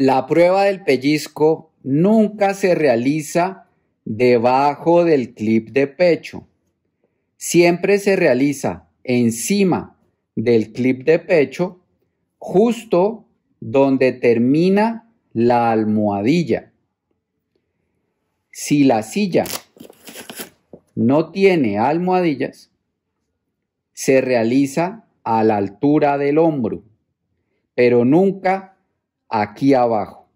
La prueba del pellizco nunca se realiza debajo del clip de pecho. Siempre se realiza encima del clip de pecho, justo donde termina la almohadilla. Si la silla no tiene almohadillas, se realiza a la altura del hombro, pero nunca aquí abajo.